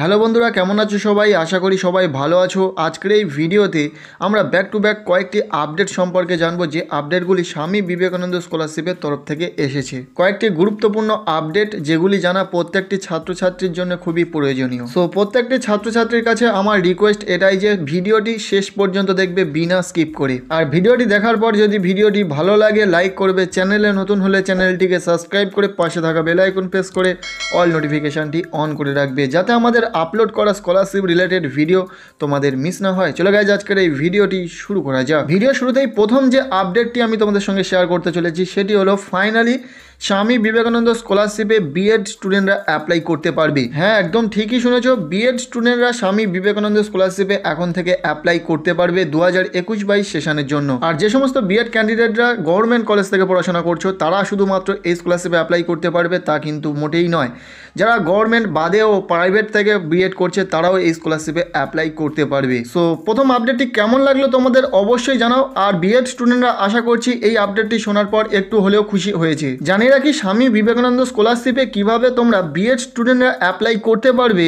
hello বন্ধুরা কেমন আছো সবাই আশা করি সবাই ভালো আছো আজকের এই ভিডিওতে আমরা ব্যাক টু ব্যাক কয়েকটি আপডেট সম্পর্কে জানবো যে আপডেটগুলি স্বামী বিবেকানন্দ স্কলারশিপের তরফ থেকে এসেছে কয়েকটি গুরুত্বপূর্ণ আপডেট যেগুলি জানা প্রত্যেকটি ছাত্রছাত্রীর জন্য খুবই প্রয়োজনীয় সো প্রত্যেকটি ছাত্রছাত্রীর কাছে আমার রিকোয়েস্ট এটাই যে ভিডিওটি শেষ পর্যন্ত দেখবে বিনা স্কিপ করে আর ভিডিওটি দেখার পর যদি ভিডিওটি ভালো লাগে লাইক করবে চ্যানেলে নতুন হলে চ্যানেলটিকে সাবস্ক্রাইব করে পাশে থাকা বেলাইকন প্রেস করে অল নোটিফিকেশানটি অন করে রাখবে যাতে আমাদের আমাদের আপলোড করা স্কলারশিপ রিলেটেড ভিডিও তোমাদের মিস না হয় চলে গেছে আজকের এই ভিডিওটি শুরু করা যাক ভিডিও শুরুতেই প্রথম যে আপডেটটি আমি তোমাদের সঙ্গে শেয়ার করতে চলেছি সেটি হলো ফাইনালি স্বামী বিবেকানন্দ স্কলারশিপে বিএড স্টুডেন্টরা অ্যাপ্লাই করতে পারবে হ্যাঁ একদম ঠিকই শুনেছ বিএড স্টুডেন্টরা স্বামী বিবেকানন্দ স্কলারশিপে এখন থেকে অ্যাপ্লাই করতে পারবে দু হাজার একুশ বাইশ সেশনের জন্য আর যে সমস্ত বিএড ক্যান্ডিডেটরা গভর্নমেন্ট কলেজ থেকে পড়াশোনা করছো তারা শুধুমাত্র এই স্কলারশিপে অ্যাপ্লাই করতে পারবে তা কিন্তু মোটেই নয় যারা গভর্নমেন্ট বাদেও প্রাইভেট থেকে বিএড করছে তারাও এই স্কলারশিপে অ্যাপ্লাই করতে পারবে সো প্রথম আপডেটটি কেমন লাগলো তোমাদের অবশ্যই জানাও আর বিএড স্টুডেন্টরা আশা করছি এই আপডেটটি শোনার পর একটু হলেও খুশি হয়েছে জানিয়ে রাখি স্বামী বিবেকানন্দ স্কলারশিপে কিভাবে তোমরা বিএড স্টুডেন্টরা অ্যাপ্লাই করতে পারবে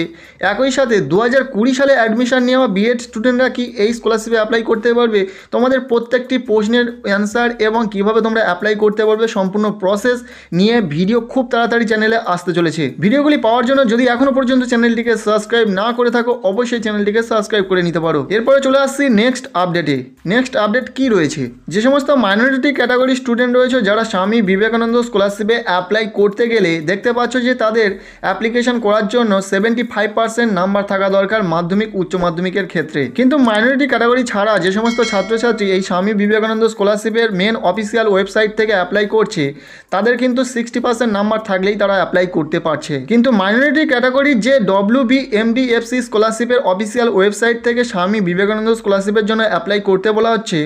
একই সাথে দু হাজার কুড়ি সালে অ্যাডমিশন নেওয়া বিএড স্টুডেন্টরা কি এই স্কলারশিপে অ্যাপ্লাই করতে পারবে তোমাদের প্রত্যেকটি প্রশ্নের অ্যান্সার এবং কিভাবে তোমরা অ্যাপ্লাই করতে পারবে সম্পূর্ণ প্রসেস নিয়ে ভিডিও খুব তাড়াতাড়ি চ্যানেলে আসতে চলেছে ভিডিওগুলি পাওয়ার জন্য যদি এখনও পর্যন্ত চ্যানেলটিকে সাবস্ক্রাইব না করে থাকো অবশ্যই চ্যানেলটিকে সাবস্ক্রাইব করে নিতে পারো এরপরে চলে আসছি নেক্সট আপডেটে নেক্সট আপডেট কি রয়েছে যে সমস্ত মাইনরিটি ক্যাটাগরি স্টুডেন্ট রয়েছে যারা স্বামী বিবেকানন্দ স্কলার স্কলারশিপে অ্যাপ্লাই করতে গেলে দেখতে পাচ্ছ যে তাদের অ্যাপ্লিকেশন করার জন্য সেভেন্টি ফাইভ নাম্বার থাকা দরকার মাধ্যমিক উচ্চ মাধ্যমিকের ক্ষেত্রে কিন্তু মাইনরিটি ক্যাটাগরি ছাড়া যে সমস্ত ছাত্রছাত্রী এই স্বামী বিবেকানন্দ স্কলারশিপের মেন অফিসিয়াল ওয়েবসাইট থেকে অ্যাপ্লাই করছে তাদের কিন্তু সিক্সটি পার্সেন্ট নাম্বার থাকলেই তারা অ্যাপ্লাই করতে পারছে কিন্তু মাইনরিটি ক্যাটাগরি যে ডব্লিউ বি এমডিএফসি স্কলারশিপের অফিসিয়াল ওয়েবসাইট থেকে স্বামী বিবেকানন্দ স্কলারশিপের জন্য অ্যাপ্লাই করতে বলা হচ্ছে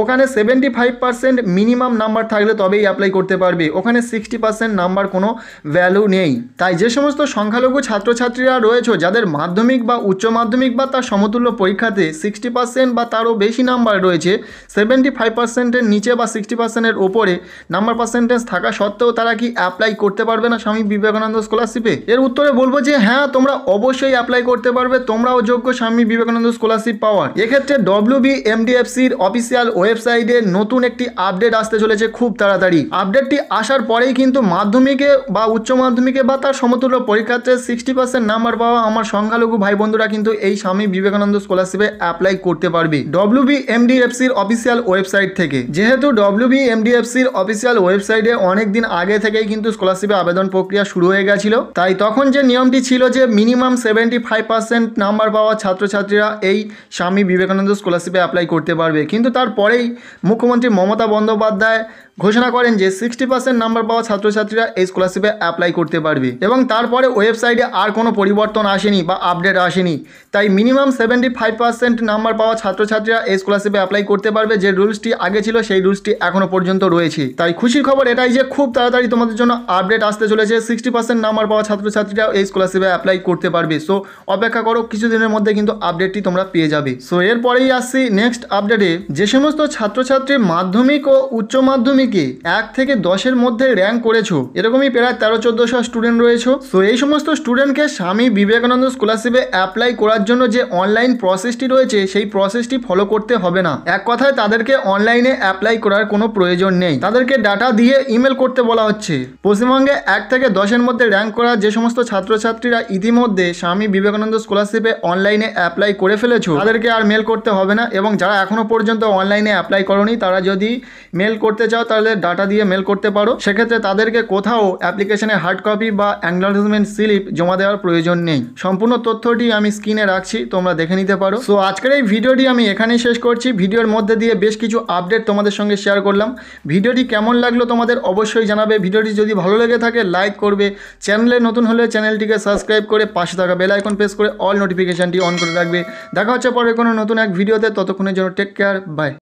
ওখানে seventy five percent minimum number থাকলে তবেই অ্যাপ্লাই করতে পারবে ওখানে সিক্সটি পার্সেন্ট নাম্বার কোনো ভ্যালু নেই তাই যে সমস্ত সংখ্যালঘু ছাত্রছাত্রীরা রয়েছে যাদের মাধ্যমিক বা উচ্চ মাধ্যমিক বা তার সমতুল্য পরীক্ষাতে সিক্সটি পার্সেন্ট বা তারও বেশি নাম্বার রয়েছে সেভেন্টি ফাইভ পার্সেন্টের নিচে বা সিক্সটি পার্সেন্টের ওপরে নাম্বার পার্সেন্টেজ থাকা সত্ত্বেও তারা কি অ্যাপ্লাই করতে পারবে না স্বামী বিবেকানন্দ স্কলারশিপে এর উত্তরে বলবো যে হ্যাঁ তোমরা অবশ্যই অ্যাপ্লাই করতে পারবে তোমরাও যোগ্য স্বামী বিবেকানন্দ স্কলারশিপ পাওয়ার এক্ষেত্রে ডব্লিউ বি এমডিএফসির অফিসিয়াল ওয়েবসাইটে নতুন একটি আপডেট আসতে চলেছে খুব তাড়াতাড়ি আপডেটটি আসার পর পরেই কিন্তু মাধ্যমিকে বা উচ্চ মাধ্যমিকে বা তার সমতুল্য পরীক্ষাতে সিক্সটি পার্সেন্ট নাম্বার পাওয়া আমার সংখ্যালঘু ভাই বন্ধুরা কিন্তু এই স্বামী বিবেকানন্দ স্কলারশিপে অ্যাপ্লাই করতে পারবে ডব্লিউ বি এমডিএফসির অফিসিয়াল ওয়েবসাইট থেকে যেহেতু ডব্লিউ বি এমডিএফসির অফিসিয়াল ওয়েবসাইটে অনেক দিন আগে থেকেই কিন্তু স্কলারশিপে আবেদন প্রক্রিয়া শুরু হয়ে গেছিল তাই তখন যে নিয়মটি ছিল যে minimum seventy five percent number পাওয়া ছাত্রছাত্রীরা এই স্বামী বিবেকানন্দ স্কলারশিপে অ্যাপ্লাই করতে পারবে কিন্তু তারপরেই মুখ্যমন্ত্রী মমতা বন্দ্যোপাধ্যায় ঘোষণা করেন যে সিক্সটি পার্সেন্ট নাম্বার পাওয়া ছাত্রছাত্রীরা এই স্কলারশিপে অ্যাপ্লাই করতে পারবে এবং তারপরে ওয়েবসাইটে আর কোনো পরিবর্তন আসেনি বা আপডেট আসেনি তাই minimum seventy five percent number পাওয়া ছাত্রছাত্রীরা এই স্কলারশিপে অ্যাপ্লাই করতে পারবে যে রুলসটি আগে ছিল সেই রুলসটি এখনও পর্যন্ত রয়েছে তাই খুশির খবর এটাই যে খুব তাড়াতাড়ি তোমাদের জন্য আপডেট আসতে চলেছে সিক্সটি পার্সেন্ট নাম্বার পাওয়া ছাত্রছাত্রীরা এই স্কলারশিপে অ্যাপ্লাই করতে পারবে সো অপেক্ষা করো কিছুদিনের মধ্যে কিন্তু আপডেটটি তোমরা পেয়ে যাবে সো এরপরেই আসছি নেক্সট আপডেটে যে সমস্ত ছাত্রছাত্রী মাধ্যমিক ও উচ্চ মাধ্যমিক দশমিকে এক থেকে দশের মধ্যে র্যাঙ্ক করেছো এরকমই প্রায় তেরো চোদ্দশো স্টুডেন্ট রয়েছে সো এই সমস্ত স্টুডেন্টকে স্বামী বিবেকানন্দ স্কলারশিপে অ্যাপ্লাই করার জন্য যে অনলাইন প্রসেসটি রয়েছে সেই প্রসেসটি ফলো করতে হবে না এক কথায় তাদেরকে অনলাইনে অ্যাপ্লাই করার কোনো প্রয়োজন নেই তাদেরকে ডাটা দিয়ে ইমেল করতে বলা হচ্ছে পশ্চিমবঙ্গে এক থেকে দশের মধ্যে র্যাঙ্ক করা যে সমস্ত ছাত্রছাত্রীরা ইতিমধ্যে স্বামী বিবেকানন্দ স্কলারশিপে অনলাইনে অ্যাপ্লাই করে ফেলেছ তাদেরকে আর মেল করতে হবে না এবং যারা এখনও পর্যন্ত অনলাইনে অ্যাপ্লাই করনি তারা যদি মেল করতে চাও তাহলে ডাটা দিয়ে মেল করতে পারো সেক্ষেত্রে তাদেরকে কোথাও অ্যাপ্লিকেশনে হার্ড কপি বা অ্যাকনলেজমেন্ট স্লিপ জমা দেওয়ার প্রয়োজন নেই সম্পূর্ণ তথ্যটি আমি স্ক্রিনে রাখছি তোমরা দেখে নিতে পারো সো আজকের এই ভিডিওটি আমি এখানেই শেষ করছি ভিডিওর মধ্যে দিয়ে বেশ কিছু আপডেট তোমাদের সঙ্গে শেয়ার করলাম ভিডিওটি কেমন লাগলো তোমাদের অবশ্যই জানাবে ভিডিওটি যদি ভালো লেগে থাকে লাইক করবে চ্যানেলে নতুন হলে চ্যানেলটিকে সাবস্ক্রাইব করে পাশে থাকা বেল আইকন প্রেস করে অল নোটিফিকেশানটি অন করে রাখবে দেখা হচ্ছে পরে কোনো নতুন এক ভিডিওতে ততক্ষণের জন্য টেক কেয়ার বাই